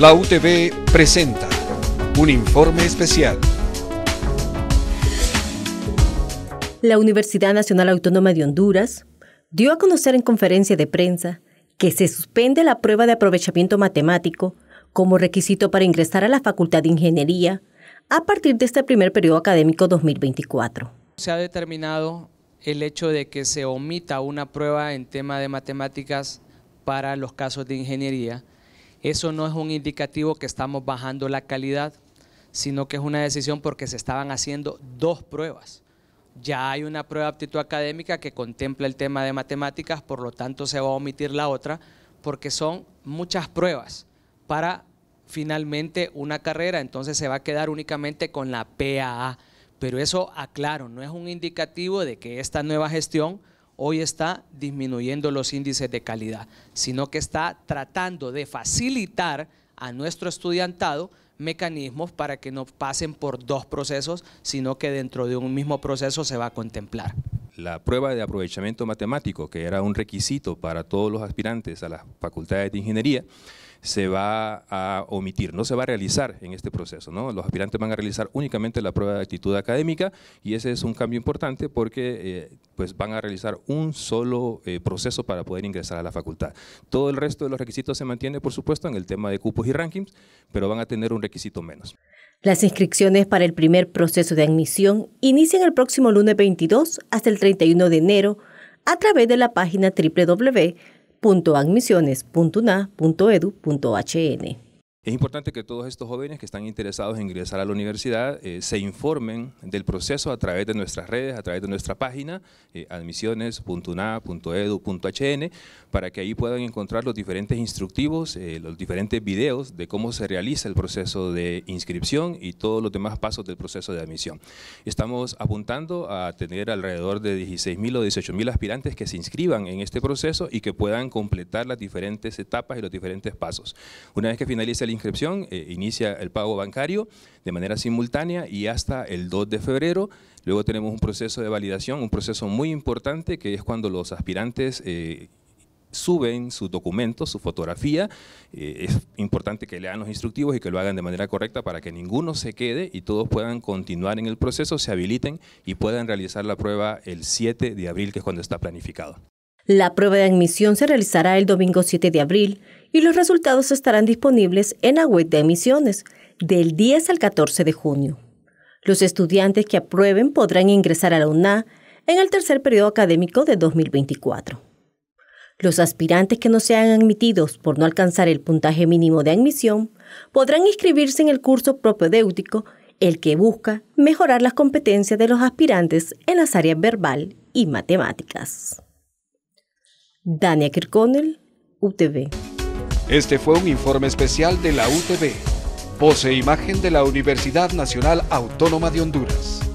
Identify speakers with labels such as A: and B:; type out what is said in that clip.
A: La UTV presenta un informe especial.
B: La Universidad Nacional Autónoma de Honduras dio a conocer en conferencia de prensa que se suspende la prueba de aprovechamiento matemático como requisito para ingresar a la Facultad de Ingeniería a partir de este primer periodo académico 2024.
C: Se ha determinado el hecho de que se omita una prueba en tema de matemáticas para los casos de ingeniería eso no es un indicativo que estamos bajando la calidad, sino que es una decisión porque se estaban haciendo dos pruebas. Ya hay una prueba de aptitud académica que contempla el tema de matemáticas, por lo tanto se va a omitir la otra, porque son muchas pruebas para finalmente una carrera, entonces se va a quedar únicamente con la PAA. Pero eso aclaro, no es un indicativo de que esta nueva gestión hoy está disminuyendo los índices de calidad, sino que está tratando de facilitar a nuestro estudiantado mecanismos para que no pasen por dos procesos, sino que dentro de un mismo proceso se va a contemplar.
A: La prueba de aprovechamiento matemático, que era un requisito para todos los aspirantes a las facultades de ingeniería, se va a omitir, no se va a realizar en este proceso. Los aspirantes van a realizar únicamente la prueba de actitud académica y ese es un cambio importante porque eh, pues van a realizar un solo eh, proceso para poder ingresar a la facultad. Todo el resto de los requisitos se mantiene, por supuesto, en el tema de cupos y rankings, pero van a tener un requisito menos.
B: Las inscripciones para el primer proceso de admisión inician el próximo lunes 22 hasta el 31 de enero a través de la página www admisiones.una.edu.hn.
A: Es importante que todos estos jóvenes que están interesados en ingresar a la universidad eh, se informen del proceso a través de nuestras redes, a través de nuestra página eh, admisiones.una.edu.hn para que ahí puedan encontrar los diferentes instructivos, eh, los diferentes videos de cómo se realiza el proceso de inscripción y todos los demás pasos del proceso de admisión. Estamos apuntando a tener alrededor de 16.000 o 18.000 aspirantes que se inscriban en este proceso y que puedan completar las diferentes etapas y los diferentes pasos. Una vez que finalice el inscripción, eh, inicia el pago bancario de manera simultánea y hasta el 2 de febrero. Luego tenemos un proceso de validación, un proceso muy importante que es cuando los aspirantes eh, suben sus documentos, su fotografía. Eh, es importante que lean los instructivos y que lo hagan de manera correcta para que ninguno se quede y todos puedan continuar en el proceso, se habiliten y puedan realizar la prueba el 7 de abril, que es cuando está planificado.
B: La prueba de admisión se realizará el domingo 7 de abril y los resultados estarán disponibles en la web de admisiones del 10 al 14 de junio. Los estudiantes que aprueben podrán ingresar a la UNA en el tercer periodo académico de 2024. Los aspirantes que no sean admitidos por no alcanzar el puntaje mínimo de admisión podrán inscribirse en el curso propedéutico, el que busca mejorar las competencias de los aspirantes en las áreas verbal y matemáticas. Dania Kirkonel, UTV.
A: Este fue un informe especial de la UTV, posee imagen de la Universidad Nacional Autónoma de Honduras.